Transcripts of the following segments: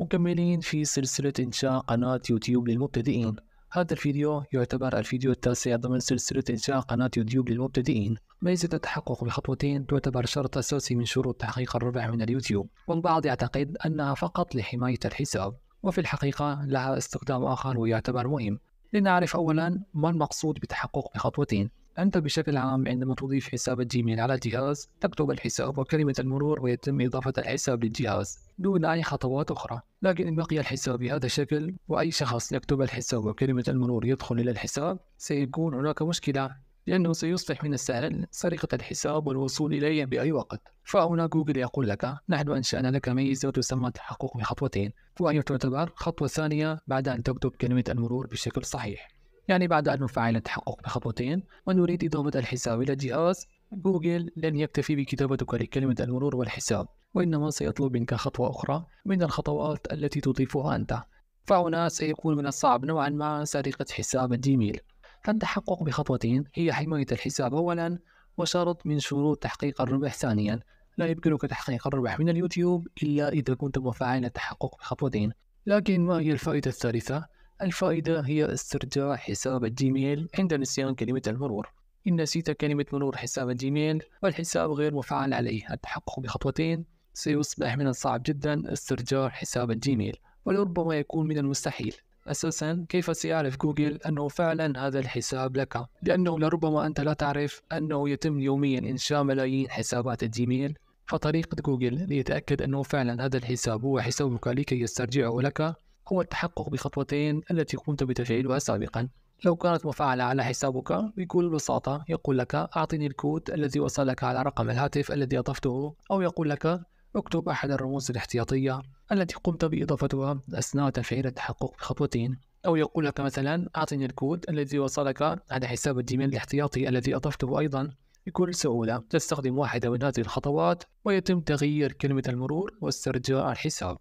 مكملين في سلسلة إنشاء قناة يوتيوب للمبتدئين هذا الفيديو يعتبر الفيديو التاسع ضمن سلسلة إنشاء قناة يوتيوب للمبتدئين ميزة التحقق بخطوتين تعتبر شرط أساسي من شروط تحقيق الربح من اليوتيوب والبعض يعتقد أنها فقط لحماية الحساب وفي الحقيقة لها استخدام آخر ويعتبر مهم لنعرف أولا ما المقصود بتحقق بخطوتين أنت بشكل عام عندما تضيف حساب الجيميل على جهاز تكتب الحساب وكلمة المرور ويتم إضافة الحساب للجهاز دون أي خطوات أخرى لكن إن بقي الحساب بهذا الشكل وأي شخص يكتب الحساب وكلمة المرور يدخل إلى الحساب سيكون هناك مشكلة لأنه سيصبح من السهل سرقة الحساب والوصول إليه بأي وقت فهنا جوجل يقول لك نحن أنشأنا لك ميزة تسمى تحقق بخطوتين وهي تعتبر خطوة ثانية بعد أن تكتب كلمة المرور بشكل صحيح يعني بعد أن نفعل التحقق بخطوتين ونريد إضافة الحساب إلى الجهاز جوجل لن يكتفي بكتابتك لكلمة المرور والحساب وإنما سيطلب منك خطوة أخرى من الخطوات التي تضيفها أنت فهنا سيكون من الصعب نوعا ما سرقة حساب الجيميل فالتحقق بخطوتين هي حماية الحساب أولا وشرط من شروط تحقيق الربح ثانيا لا يمكنك تحقيق الربح من اليوتيوب إلا إذا كنت مفعلا التحقق بخطوتين لكن ما هي الفائدة الثالثة؟ الفائدة هي استرجاع حساب الجيميل عند نسيان كلمة المرور إن نسيت كلمة مرور حساب الجيميل والحساب غير مفعل عليه التحقق بخطوتين سيصبح من الصعب جدا استرجاع حساب الجيميل ولربما يكون من المستحيل أساسا كيف سيعرف جوجل أنه فعلا هذا الحساب لك لأنه لربما أنت لا تعرف أنه يتم يوميا إنشاء ملايين حسابات الجيميل فطريقة جوجل ليتأكد أنه فعلا هذا الحساب هو حسابك لكي يسترجعه لك هو التحقق بخطوتين التي قمت بتشغيلها سابقا لو كانت مفعلة على حسابك بكل بساطة يقول لك أعطني الكود الذي وصلك على رقم الهاتف الذي أضفته أو يقول لك اكتب أحد الرموز الاحتياطية التي قمت بإضافتها أثناء تفعيل التحقق بخطوتين أو يقول لك مثلا أعطني الكود الذي وصلك على حساب الديميل الاحتياطي الذي أضفته أيضا بكل سهولة تستخدم واحدة من هذه الخطوات ويتم تغيير كلمة المرور واسترجاع الحساب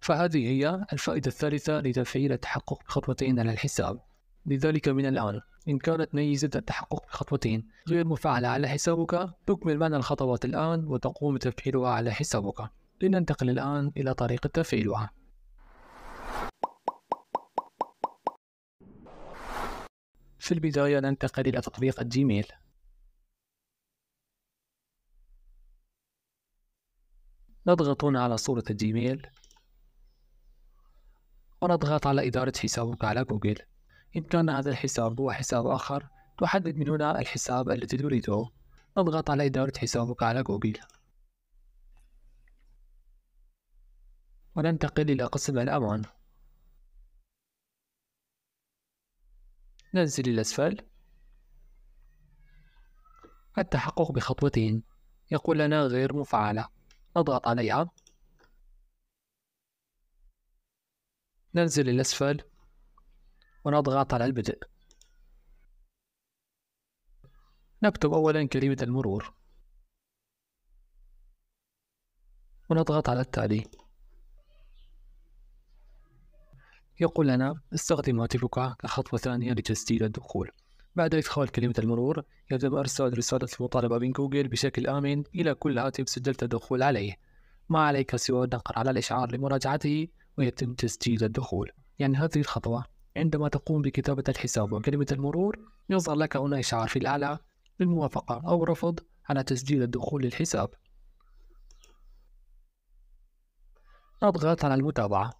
فهذه هي الفائدة الثالثة لتفعيل التحقق بخطوتين على الحساب لذلك من الآن إن كانت ميزة التحقق بخطوتين غير مفعلة على حسابك تكمل معنى الخطوات الآن وتقوم تفعيلها على حسابك لننتقل الآن إلى طريقة تفعيلها في البداية ننتقل إلى تطبيق الجيميل نضغط هنا على صورة الجيميل ونضغط على إدارة حسابك على جوجل إن كان هذا الحساب هو حساب آخر تحدد من هنا الحساب الذي تريده نضغط على إدارة حسابك على جوجل وننتقل إلى قسم الأمان ننزل إلى أسفل التحقق بخطوتين يقول لنا غير مفعلة نضغط عليها ننزل إلى ونضغط على البدء نكتب أولا كلمة المرور ونضغط على التالي يقول لنا استخدم هاتفك كخطوة ثانية لتسجيل الدخول بعد إدخال كلمة المرور يتم إرسال رسالة المطالبة من جوجل بشكل آمن إلى كل هاتف سجلت الدخول عليه ما عليك سوى النقر على الإشعار لمراجعته ويتم تسجيل الدخول يعني هذه الخطوة عندما تقوم بكتابة الحساب وكلمة المرور يظهر لك هنا إشعار في الأعلى للموافقة أو رفض على تسجيل الدخول للحساب اضغط على المتابعة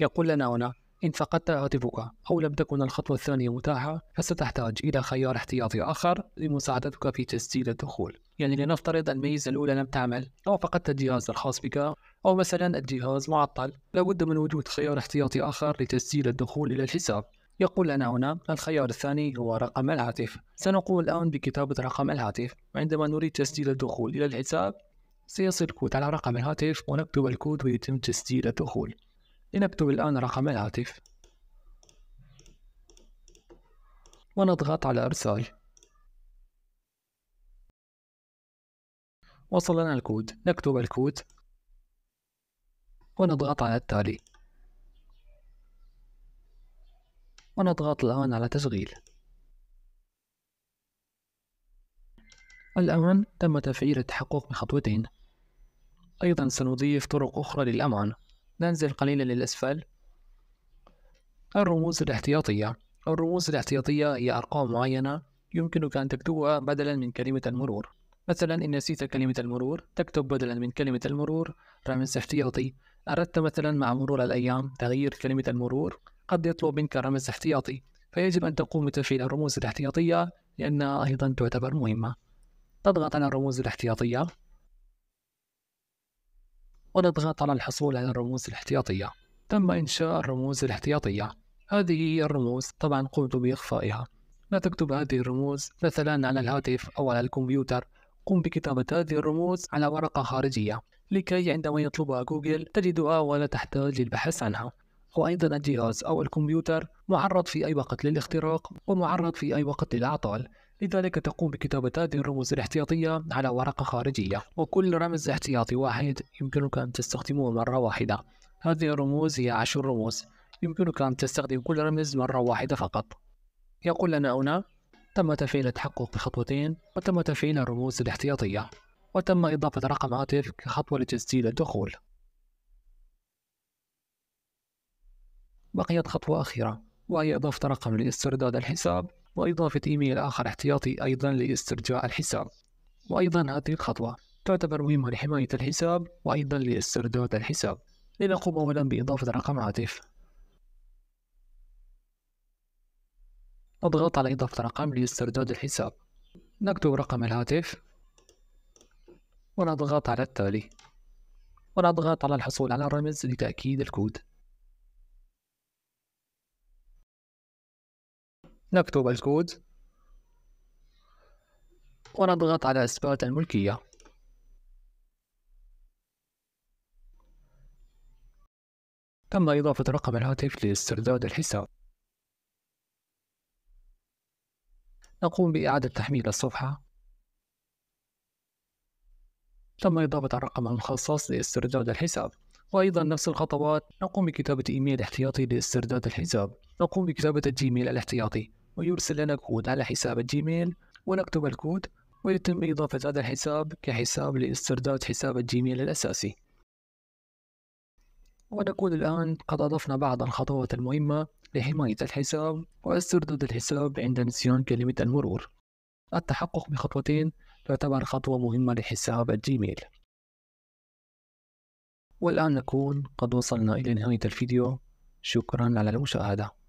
يقول لنا هنا إن فقدت هاتفك أو لم تكن الخطوة الثانية متاحة فستحتاج إلى خيار احتياطي آخر لمساعدتك في تسجيل الدخول يعني لنفترض الميزة الأولى لم تعمل أو فقدت الجهاز الخاص بك أو مثلا الجهاز معطل لابد من وجود خيار احتياطي آخر لتسجيل الدخول إلى الحساب يقول لنا هنا الخيار الثاني هو رقم الهاتف سنقوم الآن بكتابة رقم الهاتف عندما نريد تسجيل الدخول إلى الحساب سيصل الكود على رقم الهاتف ونكتب الكود ويتم تسجيل الدخول لنكتب الآن رقم الهاتف ونضغط على إرسال وصلنا الكود نكتب الكود ونضغط على التالي ونضغط الآن على تشغيل الآن تم تفعيل التحقق بخطوتين أيضا سنضيف طرق أخرى للأمان ننزل قليلا للأسفل الرموز الاحتياطية الرموز الاحتياطية هي أرقام معينة يمكنك أن تكتبها بدلا من كلمة المرور مثلا إن نسيت كلمة المرور تكتب بدلا من كلمة المرور رمز احتياطي أردت مثلا مع مرور الأيام تغيير كلمة المرور قد يطلب منك رمز احتياطي فيجب أن تقوم بتفعيل الرموز الاحتياطية لأنها أيضا تعتبر مهمة تضغط على الرموز الاحتياطية ونضغط على الحصول على الرموز الاحتياطية تم إنشاء الرموز الاحتياطية هذه هي الرموز طبعا قمت بإخفائها لا تكتب هذه الرموز مثلا على الهاتف أو على الكمبيوتر قم بكتابة هذه الرموز على ورقة خارجية لكي عندما يطلبها جوجل تجدها ولا تحتاج للبحث عنها وأيضا الجهاز أو الكمبيوتر معرض في أي وقت للاختراق ومعرض في أي وقت للأعطال لذلك تقوم بكتابة هذه الرموز الاحتياطية على ورقة خارجية وكل رمز احتياطي واحد يمكنك أن تستخدمه مرة واحدة هذه الرموز هي عشر رموز يمكنك أن تستخدم كل رمز مرة واحدة فقط يقول لنا هنا تم تفعيل التحقق بخطوتين وتم تفعيل الرموز الاحتياطية وتم إضافة رقم هاتف كخطوة لتسجيل الدخول بقيت خطوة أخيرة وهي إضافة رقم لاسترداد الحساب وإضافة إيميل آخر احتياطي أيضا لاسترجاع الحساب وأيضا هذه الخطوة تعتبر مهمة لحماية الحساب وأيضا لاسترداد الحساب لنقوم أولا بإضافة رقم هاتف أضغط على إضافة رقم لاسترداد الحساب نكتب رقم الهاتف ونضغط على التالي ونضغط على الحصول على الرمز لتأكيد الكود نكتب الكود ونضغط على إثبات الملكية تم إضافة رقم الهاتف لاسترداد الحساب نقوم بإعادة تحميل الصفحة تم إضافة الرقم المخصص لاسترداد الحساب وأيضا نفس الخطوات نقوم بكتابة إيميل احتياطي لاسترداد الحساب نقوم بكتابة الجيميل الاحتياطي ويرسل لنا كود على حساب الجيميل ونكتب الكود ويتم إضافة هذا الحساب كحساب لاسترداد حساب الجيميل الأساسي ونكون الآن قد أضفنا بعض الخطوات المهمة لحماية الحساب واسترداد الحساب عند نسيان كلمة المرور التحقق بخطوتين تعتبر خطوة مهمة لحساب الجيميل والآن نكون قد وصلنا إلى نهاية الفيديو شكرا على المشاهدة